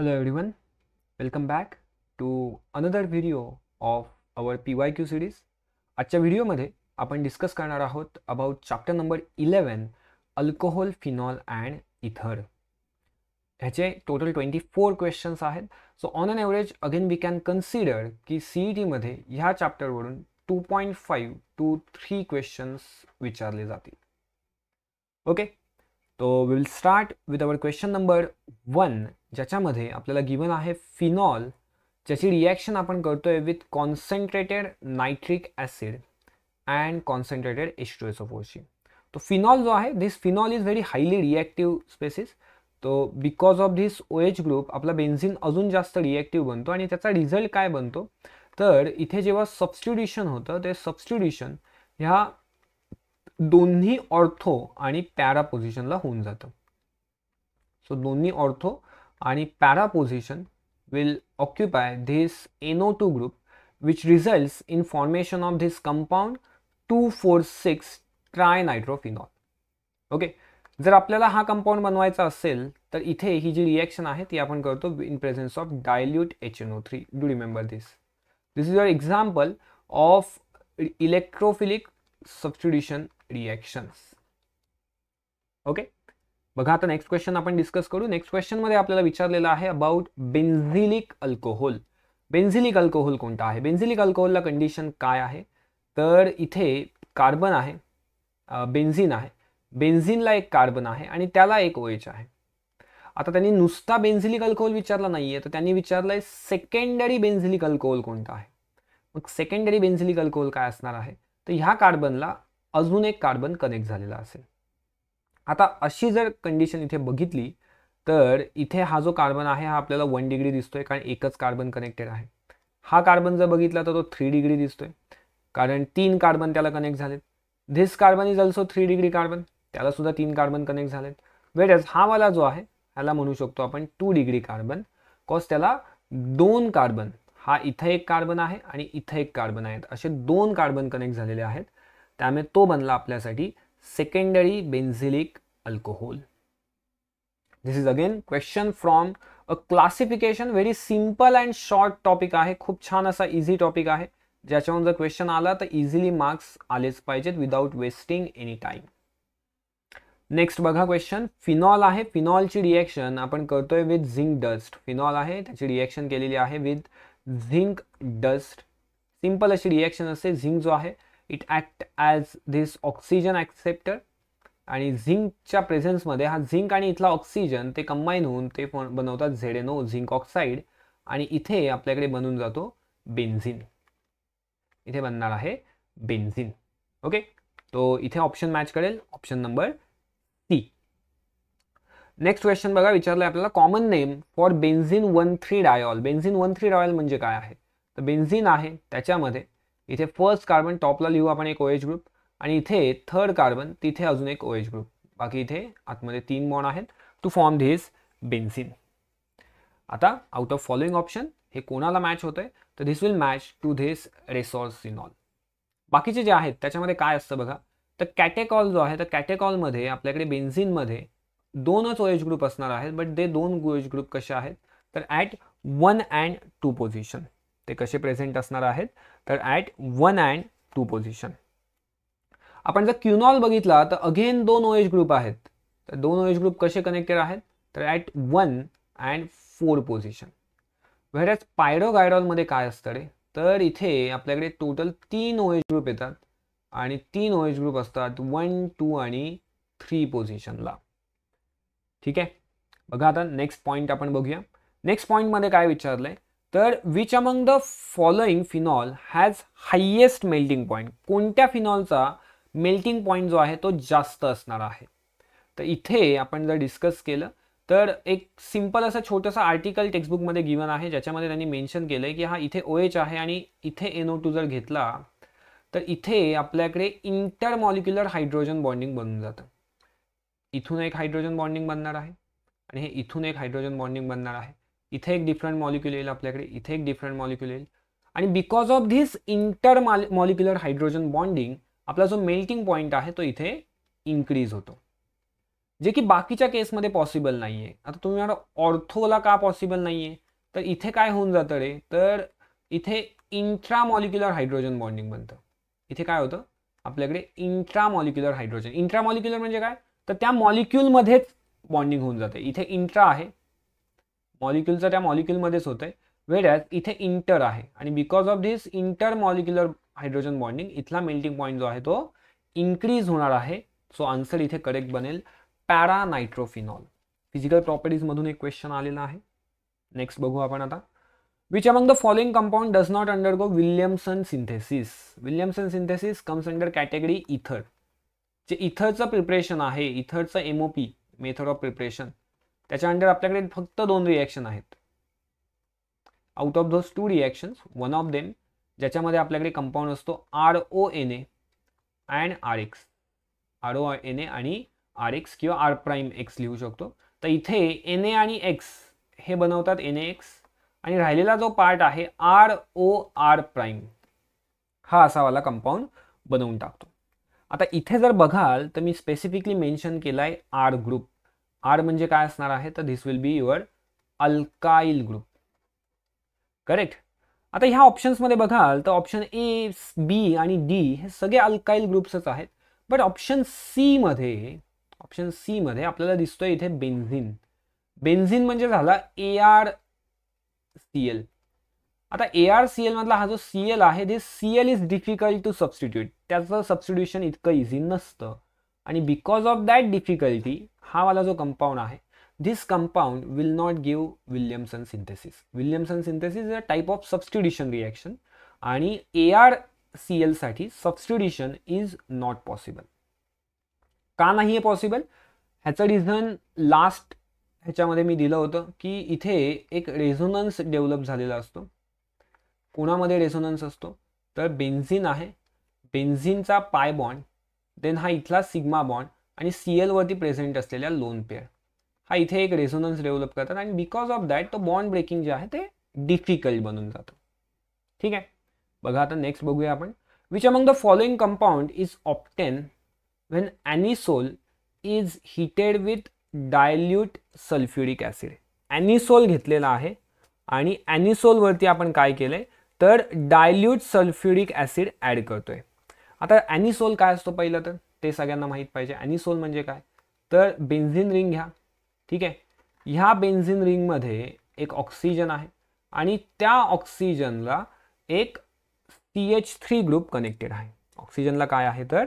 Hello everyone, welcome back to another video of our PYQ series. आजच्या व्हिडिओमध्ये आपण discuss करणार आहोत about chapter number eleven alcohol phenol and ether ह्याचे total twenty four questions आहेत so on an average again we can consider की C E e टीमध्ये ह्या चॅप्टरवरून two point five two three questions विचारले जातील ओके तो will start with our question number one ज्याच्यामध्ये आपल्याला गिवन आहे फिनॉल ज्याची रिॲक्शन आपण करतोय with concentrated nitric acid and concentrated H तो फिनॉल जो आहे दिस phenol is very highly reactive species तो because of this O H group आपला बेन्झिन अजून जास्त रिॲक्टिव्ह बनतो आणि त्याचा रिझल्ट काय बनतो तर इथे जेव्हा सबस्टिट्युशन होतं ते सबस्टिट्युशन ह्या दोन्ही ऑर्थो आणि पॅरा पोझिशनला होऊन जातं सो दोन्ही ऑर्थो आणि will occupy this N O two group NO2 result in formation of this compound two four 246 trinitrophenol okay जर आपल्याला हा कंपाऊंड बनवायचा असेल तर इथे ही जी रिॲक्शन आहे ती आपण करतो in presence of dilute H N O three do remember this this is your example of electrophilic substitution reactions okay बघा आता नेक्स्ट क्वेश्चन आपण डिस्कस करू नेक्स्ट क्वेश्चनमध्ये आपल्याला विचारलेलं आहे about benzylic alcohol benzylic alcohol कोणता आहे बेन्झिलिक अल्कोहोलला कंडिशन काय आहे तर इथे कार्बन आहे बेन्झिन आहे बेन्झिनला एक कार्बन आहे आणि त्याला एक ओएच OH आहे आता त्यांनी नुसता बेन्झिलिक अल्कोहोल विचारला नाहीये तर त्यांनी आहे सेकंडरी बेन्झिलिक अल्कोहोल कोणता आहे मग सेकंडरी बेन्झिलिक अल्कोहोल काय असणार आहे तर ह्या कार्बनला अजून एक कार्बन कनेक्ट झालेला असेल आता अशी जर कंडिशन इथे बघितली तर इथे हा जो कार्बन आहे हा आपल्याला वन डिग्री दिसतोय कारण एकच कार्बन कनेक्टेड आहे हा कार्बन जर बघितला तर तो थ्री डिग्री दिसतोय कारण तीन कार्बन त्याला कनेक्ट झालेत this carbon is also three degree carbon त्याला सुद्धा तीन कार्बन कनेक्ट झालेत एज हा वाला जो आहे ह्याला म्हणू शकतो आपण टू डिग्री कार्बन कॉज त्याला दोन कार्बन हा इथं एक कार्बन आहे आणि इथं एक कार्बन आहेत असे दोन कार्बन कनेक्ट झालेले आहेत त्यामुळे तो बनला आपल्यासाठी secondary benzylic alcohol. This is again question from a classification very simple and short topic आहे खूप छान असा इझी टॉपिक आहे ज्याच्यावरून जर क्वेश्चन आला तर इझिली मार्क्स आलेच पाहिजेत without wasting any time next बघा क्वेश्चन फिनॉल आहे फिनॉलची रिॲक्शन आपण करतोय विथ झिंक डस्ट फिनॉल आहे त्याची रिॲक्शन केलेली आहे विथ झिंक डस्ट सिंपल अशी रिॲक्शन असते झिंक जो आहे it act as this oxygen acceptor आणि झिंकच्या प्रेझेन्समध्ये हा झिंक आणि इथला ऑक्सिजन ते कंबाईन होऊन ते बनवतात झेडेनो झिंक ऑक्साईड आणि इथे आपल्याकडे बनून जातो बेन्झिन इथे बनणार आहे बेन्झिन ओके तो इथे ऑप्शन मॅच करेल option number C next question बघा विचारलं आपल्याला common name for benzene one three diol benzene one three diol म्हणजे काय आहे तर बेन्झिन आहे त्याच्यामध्ये इथे फर्स्ट कार्बन टॉपला लिहू आपण एक ओएच ग्रुप आणि इथे थर्ड कार्बन तिथे अजून एक ओएच ग्रुप बाकी इथे आतमध्ये तीन बॉन आहेत टू फॉर्म धिस बेन्झिन आता आउट ऑफ फॉलोइंग ऑप्शन हे कोणाला मॅच होतंय तर this will match to this resorcinol बाकीचे जे आहेत त्याच्यामध्ये काय असतं बघा तर कॅटेकॉल जो आहे तर कॅटेकॉलमध्ये आपल्याकडे बेन्झिनमध्ये दोनच ओएच ग्रुप असणार आहेत बट दे दोन ओएच ग्रुप कसे आहेत तर at one and two position ते कसे प्रेझेंट असणार आहेत तर at one and two position आपण जर क्युनॉल बघितला तर अगेन दोन ओ ग्रुप आहेत तर दोन ओ ग्रुप कसे कनेक्टेड आहेत तर at one and four position whereas पायरोगायडॉलमध्ये काय असतं रे तर इथे आपल्याकडे टोटल तीन ओ ग्रुप येतात आणि तीन ओ ग्रुप असतात वन टू आणि थ्री पोझिशनला ठीक आहे बघा आता नेक्स्ट पॉईंट आपण बघूया नेक्स्ट पॉईंटमध्ये काय विचारलं आहे तर which among the following phenol has highest melting point कोणत्या फिनॉलचा मेल्टिंग पॉईंट जो आहे तो जास्त असणार आहे तर इथे आपण जर डिस्कस केलं तर एक सिंपल असं छोटंसं आर्टिकल टेक्स्टबुकमध्ये गिवन आहे ज्याच्यामध्ये त्यांनी मेन्शन केलं आहे की हा इथे ओ एच आहे आणि इथे एन ओ टू जर घेतला तर इथे आपल्याकडे इंटरमॉलिक्युलर हायड्रोजन बॉन्डिंग बनून जातं इथून एक हायड्रोजन बॉन्डिंग बनणार आहे आणि हे इथून एक हायड्रोजन बॉन्डिंग बनणार आहे इथे एक डिफरंट मॉलिक्युल येईल आपल्याकडे इथे एक डिफरंट मॉलिक्युल येईल आणि because of this intermolecular hydrogen bonding आपला जो मेल्टिंग पॉईंट आहे तो इथे इन्क्रीज होतो जे की बाकीच्या केसमध्ये पॉसिबल नाही आहे आता तुम्ही म्हणा ऑर्थोला का पॉसिबल नाही आहे तर इथे काय होऊन जातं रे तर इथे इंट्रा मॉलिक्युलर हायड्रोजन बॉन्डिंग बनतं इथे काय होतं आपल्याकडे intramolecular hydrogen intramolecular म्हणजे काय तर त्या मॉलिक्युलमध्येच बॉन्डिंग होऊन जाते इथे इंट्रा आहे मॉलिक्युलचं त्या मॉलिक्युलमध्येच होतं आहे वेळ्यात इथे इंटर आहे आणि because of this intermolecular hydrogen bonding इथला मेल्टिंग पॉईंट जो आहे तो इन्क्रीज होणार आहे सो आन्सर इथे करेक्ट बनेल पॅरा नायट्रोफिनॉल फिजिकल प्रॉपर्टीजमधून एक क्वेश्चन आलेला आहे नेक्स्ट बघू आपण आता which among the following compound does not undergo Williamson synthesis Williamson synthesis comes under category ether जे इथरचं प्रिपरेशन आहे इथरचं एमओपी मेथड ऑफ प्रिपरेशन त्याच्या अंडर आपल्याकडे फक्त दोन रिॲक्शन आहेत out of those two reactions one of them ज्याच्यामध्ये आपल्याकडे कंपाऊंड असतो R O N A and R X R O N A आणि आर एक्स किंवा आर प्राईम एक्स लिहू शकतो तर इथे एन ए आणि एक्स हे बनवतात एन एक्स आणि राहिलेला जो पार्ट आहे आर ओ आर प्राईम हा असावाला कंपाऊंड बनवून टाकतो आता इथे जर बघाल तर मी स्पेसिफिकली मेन्शन केला आहे आर ग्रुप आर म्हणजे काय असणार आहे तर this will be your alkyl group correct आता ह्या ऑप्शन्समध्ये बघाल तर ऑप्शन ए बी आणि डी हे सगळे अल्काईल ग्रुप्सच आहेत बट ऑप्शन सी मध्ये ऑप्शन सी मध्ये आपल्याला दिसतोय इथे बेन्झिन बेन्झिन म्हणजे झाला ए आर सी एल आता ए आर सी एल मधला हा जो सी एल आहे ते C L is difficult to substitute त्याचं सबस्टिट्यूशन इतकं इझी नसतं आणि बिकॉज ऑफ दॅट डिफिकल्टी हा वाला जो कंपाऊंड आहे this compound will not give Williamson synthesis Williamson synthesis is a type of substitution reaction आणि ए आर सी एलसाठी सबस्टिड्युशन इज नॉट पॉसिबल का नाही आहे पॉसिबल ह्याचं रिझन लास्ट ह्याच्यामध्ये मी दिलं होतं की इथे एक रेझोनन्स डेव्हलप झालेला असतो कोणामध्ये रेझोनन्स असतो तर बेन्झिन आहे बेन्झिनचा पायबॉन्ड देन हा इथला सिग्मा बॉन्ड आणि सी एलवरती प्रेझेंट असलेल्या लोन पेअर हा इथे एक रेझोनन्स डेव्हलप करतात आणि बिकॉज ऑफ दॅट तो बॉन्ड ब्रेकिंग जे आहे ते डिफिकल्ट बनून जातं ठीक आहे बघा आता नेक्स्ट बघूया आपण which among the following compound is obtain when anisole is heated with dilute sulphuric acid anisole घेतलेला आहे आणि ॲनिसोलवरती आपण काय केलं आहे तर डायल्यूट सल्फ्युरिक ॲसिड ॲड करतोय आता ॲनिसोल काय असतो पहिलं तर ते सगळ्यांना माहीत पाहिजे ॲनिसोल म्हणजे काय तर बेन्झिन रिंग घ्या ठीक आहे ह्या बेन्झिन रिंगमध्ये एक ऑक्सिजन आहे आणि त्या ऑक्सिजनला एक C H three group connected आहे ऑक्सिजनला काय आहे तर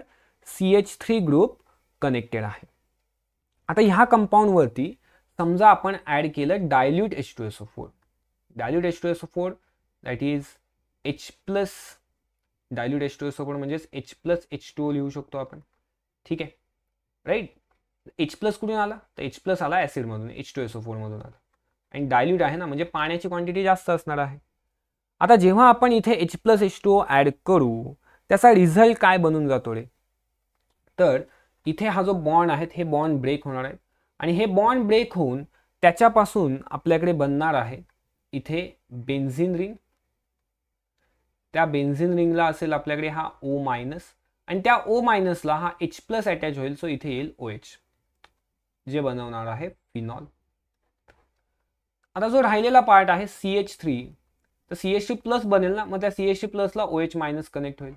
C H three group connected आहे आता ह्या कंपाऊंडवरती समजा आपण ॲड केलं dilute H two S O four dilute H two S O four that is H plus dilute H two S आपण म्हणजेच H plus H two O लिहू शकतो आपण ठीक आहे राईट एच प्लस कुठून आला तर एच प्लस आला ॲसिडमधून एच टू एस ओ फोरमधून आला आणि डायल्यूट आहे ना म्हणजे पाण्याची क्वांटिटी जास्त असणार आहे आता जेव्हा आपण इथे H plus H two O add करू त्याचा रिझल्ट काय बनून जातो रे तर इथे हा जो बॉन्ड आहे हे बॉन्ड ब्रेक होणार आहे आणि हे बॉन्ड ब्रेक होऊन त्याच्यापासून आपल्याकडे बनणार आहे इथे बेन्झिन रिंग त्या बेन्झिन रिंगला असेल आपल्याकडे हा ओ मायनस आणि त्या ओ मायनसला हा एच प्लस अटॅच होईल सो इथे येईल ओ एच जे बनवणार आहे फिनॉल आता जो राहिलेला पार्ट आहे सी एच थ्री तर सी एच प्लस बनेल ना मग त्या सी एच प्लसला ओ एच मायनस कनेक्ट होईल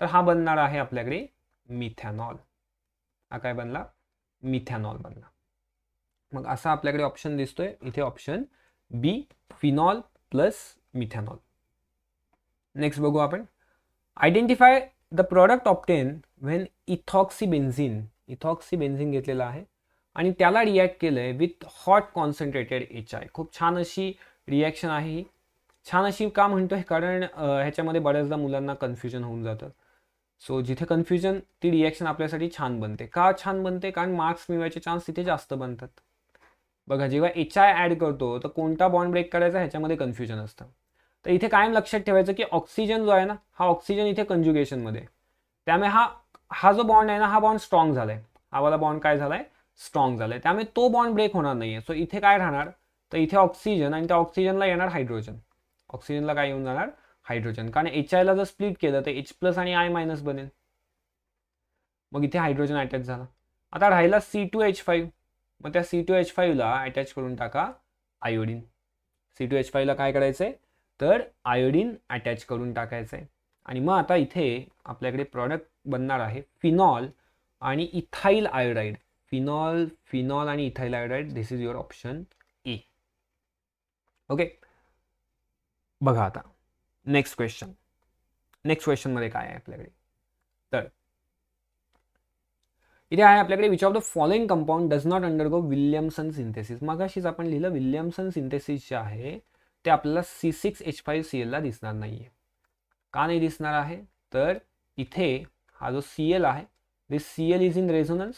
तर हा बनणार आहे आपल्याकडे मिथॅनॉल हा काय बनला मिथॅनॉल बनला मग असा आपल्याकडे ऑप्शन दिसतोय इथे option B phenol plus methanol next बघू आपण identify the product obtain when ethoxy ethoxy benzene घेतलेला आहे आणि त्याला रिॲक्ट केलं आहे with hot concentrated H I खूप छान अशी रिॲक्शन आहे ही छान अशी का म्हणतो आहे कारण ह्याच्यामध्ये बऱ्याचदा मुलांना कन्फ्युजन होऊन जातं सो जिथे कन्फ्युजन ती रिॲक्शन आपल्यासाठी छान बनते का छान बनते कारण मार्क्स मिळवायचे चान्स तिथे जास्त बनतात बघा जेव्हा एच आय ॲड करतो तर कोणता बॉन्ड ब्रेक करायचा ह्याच्यामध्ये कन्फ्युजन असतं तर इथे कायम लक्षात ठेवायचं की ऑक्सिजन जो आहे ना हा ऑक्सिजन इथे कंज्युगेशनमध्ये त्यामुळे हा हा जो बॉन्ड आहे ना हा बॉन्ड स्ट्रॉंग झाला आहे आम्हाला बॉन्ड काय झालाय स्ट्रॉंग झाला आहे त्यामुळे तो बॉन्ड ब्रेक होणार नाही आहे सो इथे काय राहणार तर इथे ऑक्सिजन आणि त्या ऑक्सिजनला येणार हायड्रोजन ऑक्सिजनला काय येऊन जाणार हायड्रोजन कारण एच आयला जर स्प्लिट केलं तर एच प्लस आणि आय मायनस बनेल मग इथे हायड्रोजन अटॅच झाला आता राहिला सी टू एच फाईव्ह मग त्या सी टू एच फाईव्हला अटॅच करून टाका आयोडीन सी टू एच फाईव्हला काय करायचं आहे तर आयोडीन अटॅच करून टाकायचं आहे आणि मग आता इथे आपल्याकडे प्रॉडक्ट बनणार आहे फिनॉल आणि इथाईल आयोडाईड फिनॉल फिनॉल आणि ethyl iodide this is your option A okay बघा आता नेक्स्ट क्वेश्चन नेक्स्ट क्वेश्चनमध्ये काय आहे आपल्याकडे तर इथे आहे आपल्याकडे which of the following compound does not undergo Williamson synthesis अशीच आपण लिहिलं विल्यमसन सिंथेसिस जे आहे ते आपल्याला C six H five C एलला दिसणार नाही आहे का नाही दिसणार आहे तर इथे हा जो सी एल आहे this C L is in resonance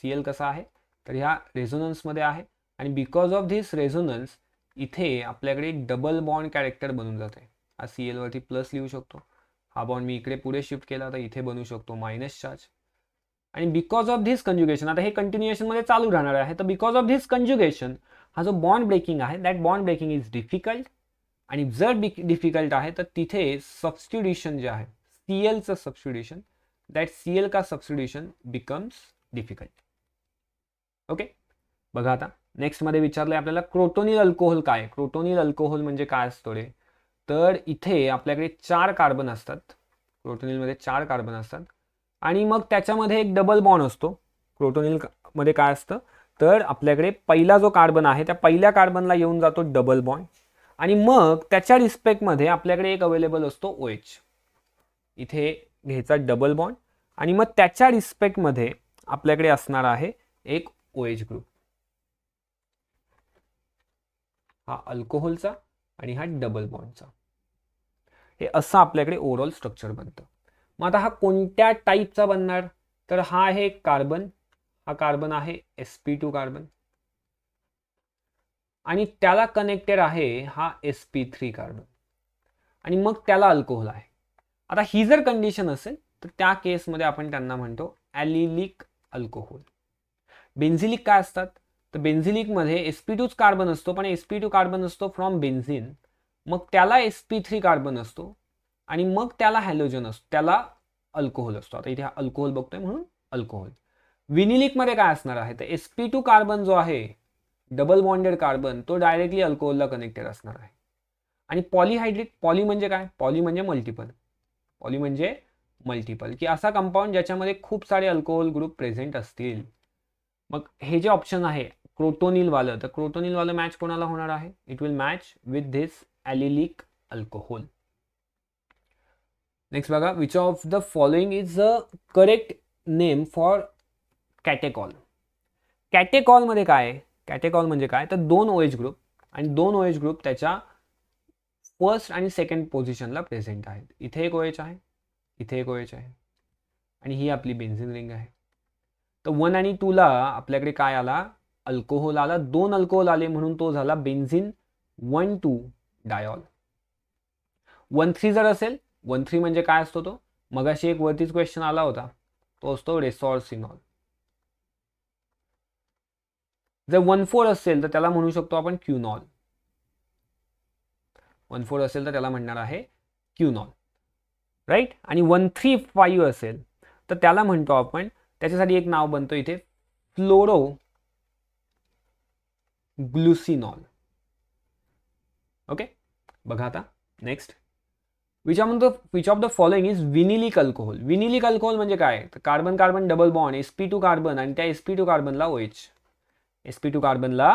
C L कसा आहे तर ह्या रेझोनन्समध्ये आहे आणि बिकॉज ऑफ धिस रेझोनन्स इथे आपल्याकडे डबल बॉन्ड कॅरेक्टर बनून जाते हा सी एलवरती प्लस लिहू शकतो हा बॉन्ड मी इकडे पुढे शिफ्ट केला तर इथे बनू शकतो मायनस चार्ज आणि बिकॉज ऑफ धिस कंज्युगेशन आता हे कंटिन्युएशनमध्ये चालू राहणार आहे तर बिकॉज ऑफ धिस कंज्युगेशन हा जो बॉन्ड ब्रेकिंग आहे that bond breaking is difficult आणि जर डिफिकल्ट आहे तर तिथे सबस्टिड्युशन जे आहे सी एलचं सबस्टिड्युशन दॅट सी एल का सबस्टिड्युशन बिकम्स डिफिकल्ट ओके बघा आता नेक्स्टमध्ये विचारलंय आपल्याला क्रोटोनिल अल्कोहोल काय क्रोटोनिल अल्कोहोल म्हणजे काय असतो रे तर इथे आपल्याकडे चार कार्बन असतात क्रोटोनिलमध्ये चार कार्बन असतात आणि मग त्याच्यामध्ये एक डबल बॉन्ड असतो क्रोटोनिल मध्ये काय असतं तर आपल्याकडे पहिला जो कार्बन आहे त्या पहिल्या कार्बनला येऊन जातो डबल बॉन्ड आणि मग त्याच्या रिस्पेक्टमध्ये आपल्याकडे एक अवेलेबल असतो ओ एच इथे घ्यायचा डबल बॉन्ड आणि मग त्याच्या रिस्पेक्टमध्ये आपल्याकडे असणार आहे एक ओ एच ग्रुप हा अल्कोहोलचा आणि हा डबल बॉन्डचा हे असं आपल्याकडे ओव्हरऑल स्ट्रक्चर बनतं मग आता हा कोणत्या टाईपचा बनणार तर हा आहे कार्बन हा कार्बन आहे एस पी टू कार्बन आणि त्याला कनेक्टेड आहे हा एस पी थ्री कार्बन आणि मग त्याला अल्कोहोल आहे आता ही जर कंडिशन असेल तर त्या केसमध्ये आपण त्यांना म्हणतो ॲलिलिक अल्कोहोल बेन्झिलिक काय असतात तर बेन्झिलिकमध्ये एस पी टूच कार्बन असतो पण एस पी टू कार्बन असतो फ्रॉम बेन्झिन मग त्याला एस पी थ्री कार्बन असतो आणि मग त्याला हॅलोजन असतो त्याला अल्कोहोल असतो आता इथे हा अल्कोहोल बघतोय म्हणून अल्कोहोल विनिलिकमध्ये काय असणार आहे तर एस पी टू कार्बन जो आहे डबल बॉन्डेड कार्बन तो डायरेक्टली अल्कोहोलला कनेक्टेड असणार आहे आणि पॉलीहायड्रिक पॉली म्हणजे काय पॉली म्हणजे मल्टिपल पॉली म्हणजे मल्टिपल की असा कंपाऊंड ज्याच्यामध्ये खूप सारे अल्कोहोल ग्रुप प्रेझेंट असतील मग हे जे ऑप्शन आहे क्रोटोनिलवालं तर क्रोटोनिलवालं मॅच कोणाला होणार आहे it will match with this allylic alcohol next बघा which of the following is a correct name for catechol कॅटेकॉलमध्ये काय कॅटेकॉल म्हणजे काय तर दोन ओ ग्रुप आणि दोन ओ ग्रुप त्याच्या फर्स्ट आणि सेकंड पोझिशनला प्रेझेंट आहेत इथे एक ओ एच आहे इथे एक ओ एच आहे आणि ही आपली बेन्झिन रिंग आहे तर वन आणि टूला आपल्याकडे काय आला अल्कोहोल आला दोन अल्कोहोल आले म्हणून तो झाला benzene one two diol one three जर असेल वन थ्री म्हणजे काय असतो तो मगाशी एक वरतीच क्वेश्चन आला होता तो असतो रेसॉर्सिनॉल जर वन फोर असेल तर त्याला म्हणू शकतो आपण क्युनॉल वन फोर असेल तर त्याला म्हणणार आहे क्युनॉल राईट आणि वन थ्री फाईव्ह असेल तर त्याला म्हणतो आपण त्याच्यासाठी एक नाव बनतो इथे फ्लोरो ग्लुसिनॉल ओके बघा आता next which of the which of the following is vinylic alcohol vinylic alcohol म्हणजे काय तर carbon carbon double bond S P two carbon आणि त्या एस पी टू कार्बनला ओ एस पी टू कार्बनला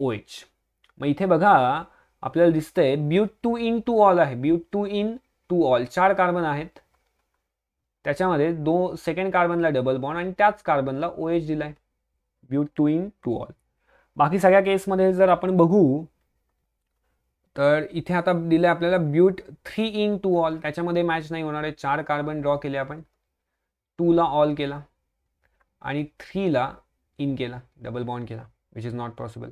ओ एच मग इथे बघा आपल्याला दिसतंय but two en two ol आहे but two en two ol चार कार्बन आहेत त्याच्यामध्ये दो सेकंड कार्बनला डबल बॉन्ड आणि त्याच कार्बनला ओ एच दिला but two en two ol बाकी सगळ्या केसमध्ये जर आपण बघू तर इथे आता दिलं आपल्याला but three en two ol त्याच्यामध्ये मॅच नाही होणार आहे चार कार्बन ड्रॉ केले आपण टूला ऑल केला आणि थ्रीला इन केला डबल बॉन्ड केला which is not possible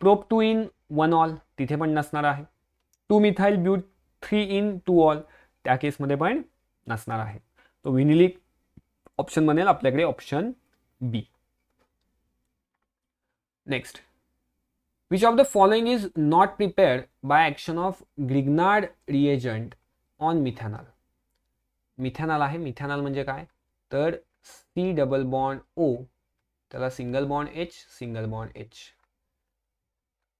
prop two in one ol तिथे पण नसणार आहे two methyl but three en two ol त्या केसमध्ये पण नसणार आहे तो विनिलिक ऑप्शन बनेल आपल्याकडे option B next which of the following is not prepared by action of Grignard reagent on methanol methanol आहे मिथॅनॉल म्हणजे काय तर सी डबल बॉन्ड ओ त्याला single bond H single bond H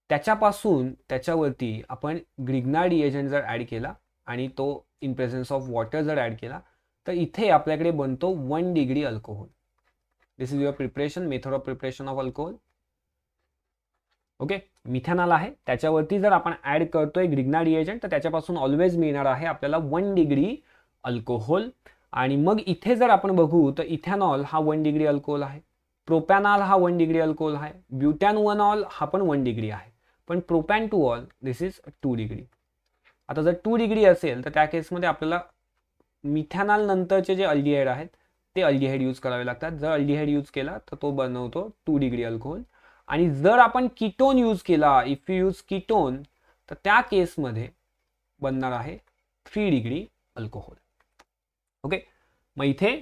त्याच्यापासून त्याच्यावरती आपण ग्रिग्ना डिएजंट जर ऍड केला आणि तो इन प्रेझेन्स ऑफ वॉटर जर ऍड केला तर इथे आपल्याकडे बनतो one degree alcohol this is your preparation method of preparation of alcohol okay methanol आहे त्याच्यावरती जर आपण ऍड करतोय ग्रिग्ना डिएजंट तर त्याच्यापासून ऑलवेज मिळणार आहे आपल्याला वन डिग्री अल्कोहोल आणि मग इथे जर आपण बघू तर इथेनॉल हा वन डिग्री अल्कोहोल आहे प्रोपॅनॉल हा वन डिग्री अल्कोहोल आहे ब्युटॅन वन ऑल हा पण वन डिग्री आहे पण propan two ol this is two degree आता जर टू डिग्री असेल तर त्या केसमध्ये आपल्याला मिथॅनॉल नंतरचे जे अल्डिहाइड आहेत ते अल्डिहाइड यूज करावे लागतात जर अल्डिहाइड यूज केला तर तो बनवतो टू डिग्री अल्कोहोल आणि जर आपण किटोन यूज केला इफ यू यूज किटोन तर त्या केसमध्ये बनणार आहे थ्री डिग्री अल्कोहोल ओके मग इथे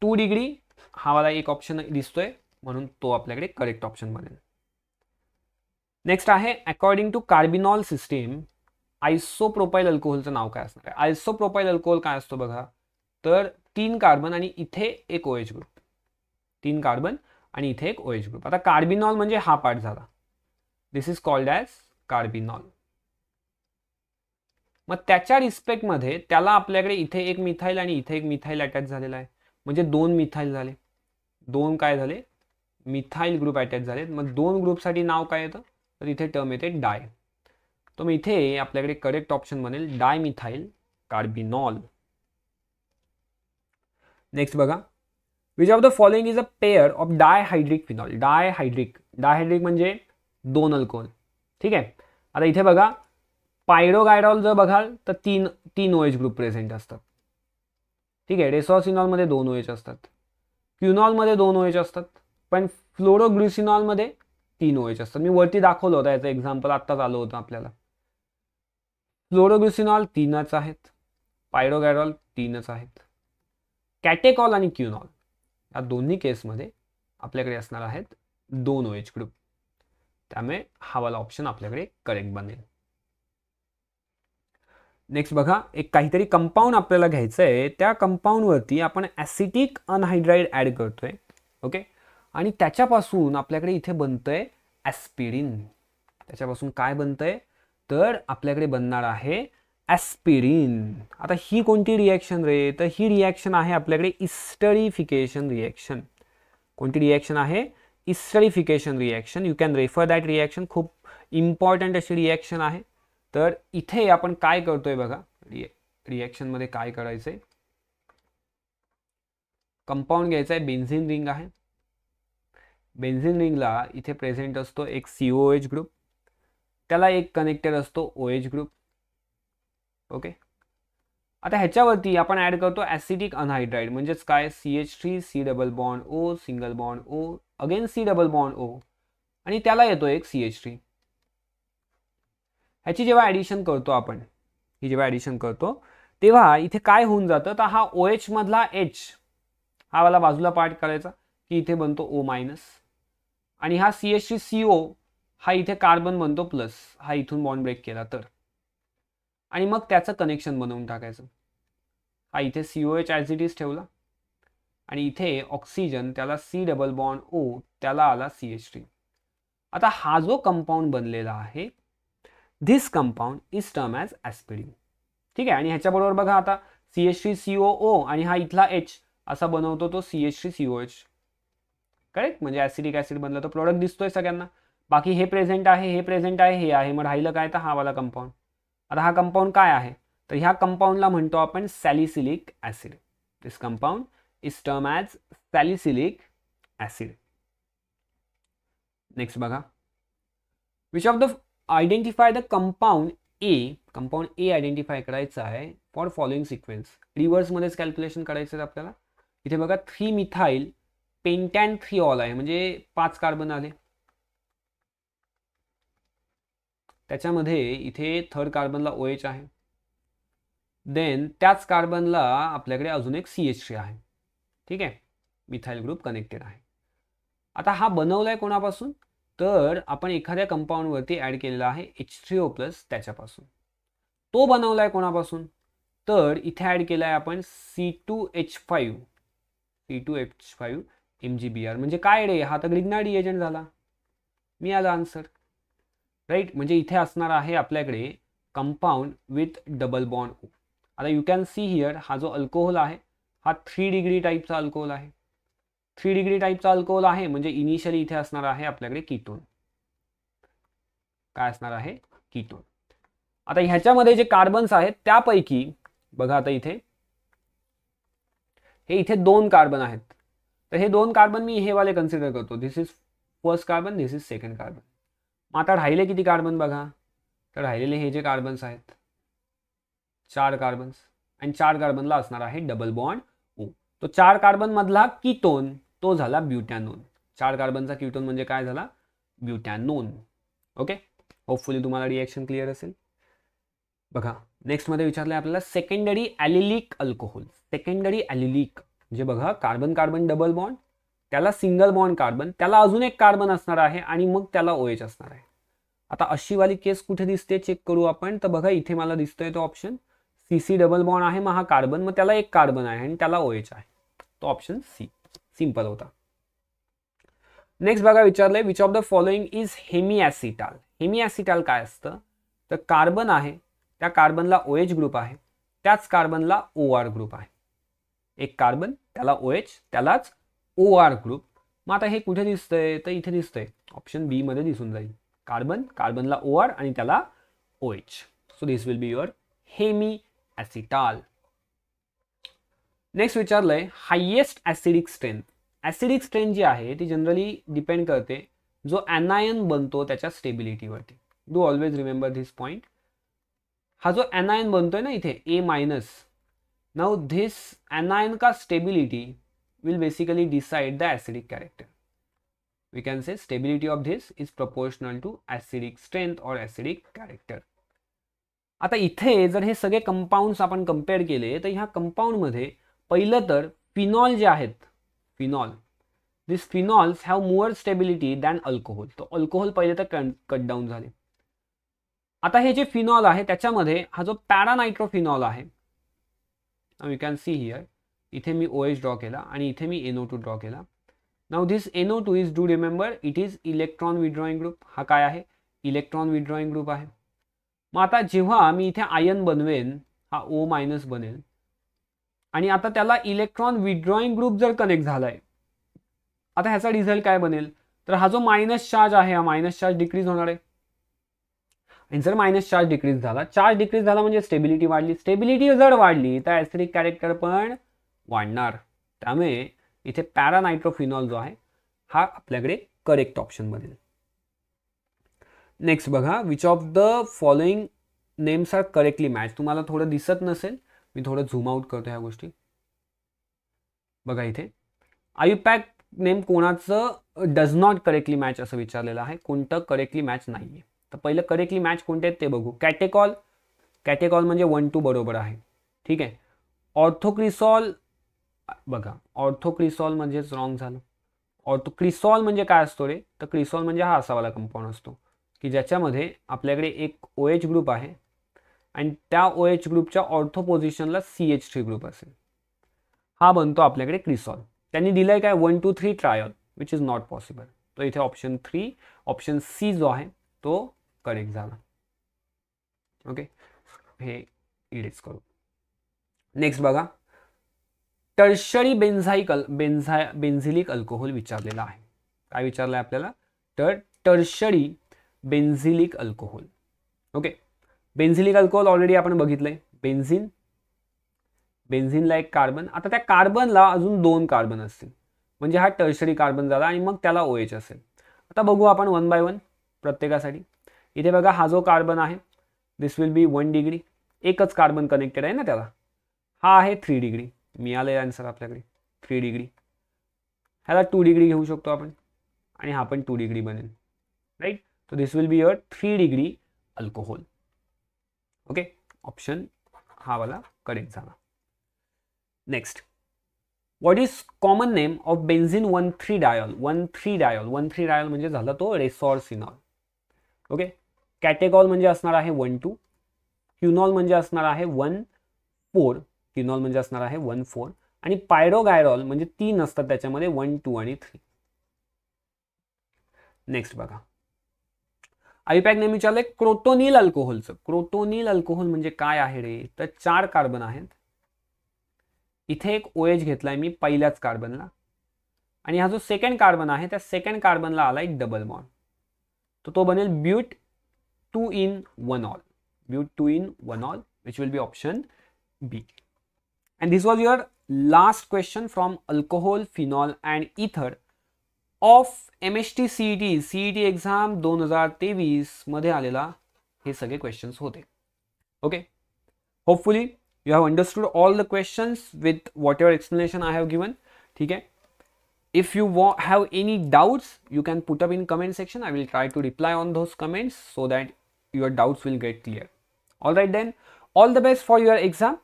टू डिग्री हा वाला एक ऑप्शन दिसतोय म्हणून तो आपल्याकडे करेक्ट ऑप्शन बनेल नेक्स्ट आहे according to carbinol system isopropyl अल्कोहोलचं नाव काय असणार आहे आयसोप्रोपाईल अल्कोहोल काय असतो बघा तर तीन कार्बन आणि इथे एक ओ एच ग्रुप तीन कार्बन आणि इथे एक ओ एच ग्रुप आता कार्बिनॉल म्हणजे हा पार्ट झाला this is called as carbinol मग त्याच्या रिस्पेक्टमध्ये त्याला आपल्याकडे इथे एक मिथाईल आणि इथे एक मिथाईल अटॅच झालेला आहे म्हणजे दोन मिथाईल झाले दोन काय झाले मिथाईल ग्रुप अटॅच झाले मग दोन ग्रुपसाठी नाव काय येतं तर इथे टर्म येते डाय तर मग इथे आपल्याकडे करेक्ट ऑप्शन बनेल डाय मिथाईल कार्बिनॉल नेक्स्ट बघा which of the following is a pair of dihydric phenol dihydric dihydric म्हणजे दोन अल्कोहोल ठीक आहे आता इथे बघा पायडोगायडॉल जर बघाल तर तीन तीन ओ ग्रुप प्रेझेंट असतात ठीक आहे रेसॉसिनॉलमध्ये दोन ओएच असतात क्युनॉलमध्ये दोन ओएच असतात पण फ्लोरोग्रुसिनॉलमध्ये तीन ओएच असतात मी वरती दाखवलं होतं याचं एक्झाम्पल आत्ताच आलो होतं आपल्याला फ्लोरोग्रुसिनॉल तीनच आहेत पायरोगॅरॉल तीनच आहेत कॅटेकॉल आणि क्युनॉल या दोन्ही केसमध्ये आपल्याकडे असणार आहेत दोन ओ एच ग्रुप त्यामुळे हा वाला ऑप्शन आपल्याकडे करेक्ट बनेल नेक्स्ट बघा एक काहीतरी कंपाऊंड आपल्याला घ्यायचं आहे त्या कंपाऊंडवरती आपण ॲसिटिक अनहायड्राईड ॲड करतोय ओके आणि त्याच्यापासून आपल्याकडे इथे बनतं आहे ॲस्पिरिन त्याच्यापासून काय बनतं आहे तर आपल्याकडे बनणार आहे ॲस्पिरिन आता ही कोणती रिॲक्शन रे तर ही रिॲक्शन आहे आपल्याकडे इस्टरिफिकेशन रिॲक्शन कोणती रिॲक्शन आहे esterification reaction you can refer that reaction खूप इम्पॉर्टंट अशी रिॲक्शन आहे तर इथे आपण काय करतोय बघा रिए मध्ये काय करायचंय कंपाऊंड घ्यायचं आहे बेन्झिन रिंग आहे बेन्झिन रिंगला इथे प्रेझेंट असतो एक सी ओ एच ग्रुप त्याला एक कनेक्टेड असतो ओ एच ग्रुप ओके आता ह्याच्यावरती आपण ॲड करतो ॲसिडिक अनहायड्राईड म्हणजेच काय C H three C double bond O single bond O again C double bond O आणि त्याला येतो एक सी एच थ्री ह्याची जेव्हा ॲडिशन करतो आपण ही जेव्हा ॲडिशन करतो तेव्हा इथे काय होऊन जातं तर हा ओ एच मधला एच हा मला बाजूला पार्ट करायचा की इथे बनतो ओ मायनस आणि हा C H C C O हा इथे कार्बन बनतो प्लस हा इथून बॉन्ड ब्रेक केला तर आणि मग त्याचं कनेक्शन बनवून टाकायचं हा इथे C O H as it is ठेवला आणि इथे ऑक्सिजन त्याला सी डबल बॉन्ड ओ त्याला आला सी एच टी आता हा जो कंपाऊंड बनलेला आहे this compound is term as aspirin ठीक आहे आणि ह्याच्याबरोबर बघा आता C H C O O आणि हा इथला एच असा बनवतो तो C H C O H correct म्हणजे ॲसिडिक ॲसिड बनला तो प्रोडक्ट दिसतोय सगळ्यांना बाकी हे प्रेझेंट आहे हे प्रेझेंट आहे हे आहे मग राहिलं काय तर हा वाला कंपाऊंड आता हा कंपाऊंड काय आहे तर ह्या कंपाऊंडला म्हणतो आपण salicylic acid this compound is term as salicylic acid next बघा which of the identify the compound A compound A identify करायचं आहे फॉर फॉलोइंग सिक्वेन्स रिव्हर्समध्येच कॅल्क्युलेशन करायचं आहे आपल्याला इथे बघा three methyl pentan three ol आहे म्हणजे पाच कार्बन आले त्याच्यामध्ये इथे थर्ड कार्बनला ओ एच आहे देन त्याच कार्बनला आपल्याकडे अजून एक सी एच आहे ठीक आहे मिथाईल ग्रुप कनेक्टेड आहे आता हा बनवलाय आहे कोणापासून तर आपण एखाद्या कंपाऊंडवरती ॲड केलेला आहे एच थ्री ओ प्लस त्याच्यापासून तो बनवला आहे कोणापासून तर इथे ॲड केला आहे आपण C two H five C two H five M G B R म्हणजे काय रे हा तर डी एजंट झाला मी आला आन्सर राईट म्हणजे इथे असणार आहे आपल्याकडे compound with double bond O आता यू कॅन सी हिअर हा जो अल्कोहोल आहे हा थ्री डिग्री टाईपचा अल्कोहोल आहे थ्री डिग्री टाईपचा अल्कोहोल आहे म्हणजे इनिशियली इथे असणार आहे आपल्याकडे कीटोन काय असणार आहे कीटोन आता ह्याच्यामध्ये जे कार्बन्स आहेत त्यापैकी बघा आता इथे हे इथे दोन कार्बन आहेत तर हे दोन कार्बन मी हे वाले कन्सिडर करतो this is first carbon this is second carbon मग आता राहिले किती कार्बन बघा तर राहिलेले हे जे कार्बन्स आहेत चार कार्बन्स आणि चार कार्बनला असणार आहे डबल बॉन्ड ओ तो चार कार्बन मधला कीटोन तो झाला ब्युटॅनोन चार कार्बनचा क्युटोन म्हणजे काय झाला ब्युटॅनोन ओके होपफुली तुम्हाला रिॲक्शन क्लिअर असेल बघा नेक्स्टमध्ये विचारलं आहे आपल्याला secondary allylic alcohol secondary allylic म्हणजे बघा कार्बन कार्बन डबल बॉन्ड त्याला सिंगल बॉन्ड कार्बन त्याला अजून एक कार्बन असणार आहे आणि मग त्याला ओएच असणार आहे आता अशीवाली केस कुठे दिसते चेक करू आपण तर बघा इथे मला दिसतोय तो option C C double bond आहे मग हा कार्बन मग त्याला एक कार्बन आहे आणि त्याला ओएच आहे तो ऑप्शन सी सिंपल होता नेक्स्ट बघा विचारलंय which of the following is hemi hemiacetal काय असतं तर कार्बन आहे त्या कार्बनला ओ एच ग्रुप आहे त्याच कार्बनला ओ आर ग्रुप आहे एक कार्बन त्याला ओ एच त्यालाच ओ आर ग्रुप मग आता हे कुठे दिसतंय तर इथे दिसतंय ऑप्शन बी मध्ये दिसून जाईल कार्बन कार्बनला ओ आर आणि त्याला O H so this will be your hemi acetal next विचारलंय highest acidic strength acidic strength जी आहे ती जनरली डिपेंड करते जो अनायन बनतो त्याच्या स्टेबिलिटीवरती do always remember this point हा जो एनायन बनतोय ना इथे ए मायनस नाव धिस ॲनायन का stability will basically decide the acidic character we can say stability of this is proportional to acidic strength or acidic character आता इथे जर हे सगळे कंपाऊंड्स आपण कम्पेअर केले तर ह्या कंपाऊंडमध्ये पहिलं तर फिनॉल जे आहेत phenol this phenols have more stability than alcohol तो अल्कोहोल पहिले तर कन कट डाऊन झाले आता हे जे फिनॉल आहे त्याच्यामध्ये हा जो पॅरानायट्रोफिनॉल आहे यू कॅन सी हिअर इथे मी ओ एच ड्रॉ केला आणि इथे मी एनओ टू ड्रॉ केला now this N O two is do remember it is electron withdrawing group हा काय आहे इलेक्ट्रॉन विड्रॉइंग ग्रुप आहे मग आता जेव्हा मी इथे आयन बनवेन हा ओ मायनस बनेल आणि आता त्याला इलेक्ट्रॉन विड्रॉईंग ग्रुप जर कनेक्ट झाला आहे आता ह्याचा रिझल्ट काय बनेल तर हा जो मायनस चार्ज आहे हा मायनस चार्ज डिक्रीज होणार आहे आणि जर मायनस चार्ज डिक्रीज झाला चार्ज डिक्रीज झाला म्हणजे स्टेबिलिटी वाढली स्टेबिलिटी जर वाढली तर ॲसिडिक कॅरेक्टर पण वाढणार त्यामुळे इथे पॅरा पॅरानायट्रोफिनॉल जो आहे हा आपल्याकडे करेक्ट ऑप्शन बनेल नेक्स्ट बघा which of the following names are correctly match तुम्हाला थोडं दिसत नसेल मी थोडं झूम आउट करतो ह्या गोष्टी बघा इथे आयुपॅक नेम कोणाचं डज नॉट करेक्टली मॅच असं विचारलेलं आहे कोणतं करेक्टली मॅच नाही आहे तर पहिलं करेक्टली मॅच कोणते आहेत ते बघू कॅटेकॉल कॅटेकॉल म्हणजे वन टू बरोबर आहे ठीक आहे ऑर्थोक्रिसॉल बघा ऑर्थोक्रिसॉल म्हणजेच रॉंग झालं ऑर्थो क्रिसॉल म्हणजे काय असतो रे तर क्रिसॉल म्हणजे हा असावाला कंपाऊंड असतो की ज्याच्यामध्ये आपल्याकडे एक ओ एच ग्रुप आहे आणि त्या ओ एच ग्रुपच्या ऑर्थो पोझिशनला सी एच थ्री ग्रुप असेल हा बनतो आपल्याकडे क्रिसॉल त्यांनी दिलं काय one two three trial which is not possible तो इथे ऑप्शन थ्री ऑप्शन सी जो आहे तो करेक्ट झाला ओके हे इरेज करू नेक्स्ट बघा टर्शरी बेन्झाईकल बेन्झा बेन्झिलिक अल्कोहोल विचारलेला आहे काय विचारलं आहे आपल्याला तर tertiary benzylic alcohol okay benzylic alcohol already आपण बघितलंय बेन्झिन बेन्झिनला एक कार्बन आता त्या कार्बनला अजून दोन कार्बन असतील म्हणजे हा टर्शरी कार्बन झाला आणि मग त्याला ओ एच असेल आता बघू आपण वन बाय वन प्रत्येकासाठी इथे बघा हा जो कार्बन आहे this will be one degree एकच कार्बन कनेक्टेड आहे ना त्याला हा आहे थ्री डिग्री मिळालेला आन्सर आपल्याकडे थ्री डिग्री ह्याला टू डिग्री घेऊ शकतो आपण आणि हा पण टू डिग्री बनेल राईट तर this will be your three degree alcohol okay option हा वाला करेक्ट झाला next what is common name of benzene one three diol one three diol one three diol म्हणजे झाला तो रेसॉर्सिनॉल ओके कॅटेगॉल म्हणजे असणार आहे वन टू क्युनॉल म्हणजे असणार आहे वन फोर क्युनॉल म्हणजे असणार आहे वन फोर आणि पायरोगायरॉल म्हणजे तीन असतात त्याच्यामध्ये वन टू आणि थ्री नेक्स्ट बघा आयुपॅक नेहमी चालू क्रोटोनिल अल्कोहोलचं क्रोटोनिल अल्कोहोल म्हणजे काय आहे रे तर चार कार्बन आहेत इथे एक ओ एच घेतलाय मी पहिल्याच कार्बनला आणि हा जो सेकंड कार्बन आहे त्या सेकंड कार्बनला आला एक डबल बॉन्ड तर तो बनेल but two in one ol but two in one ol which will be option B and this was your last question from alcohol phenol and ether of M S T C E T C E T exam दोन हजार तेवीसमध्ये आलेला हे सगळे questions होते okay hopefully you have understood all the questions with what your explanation I have given ठीक आहे if you वॉ have any doubts you can put up in comment section I will try to reply on those comments so that your doubts will get clear all right then all the best for your exam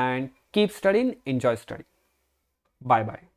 and keep study and enjoy study bye bye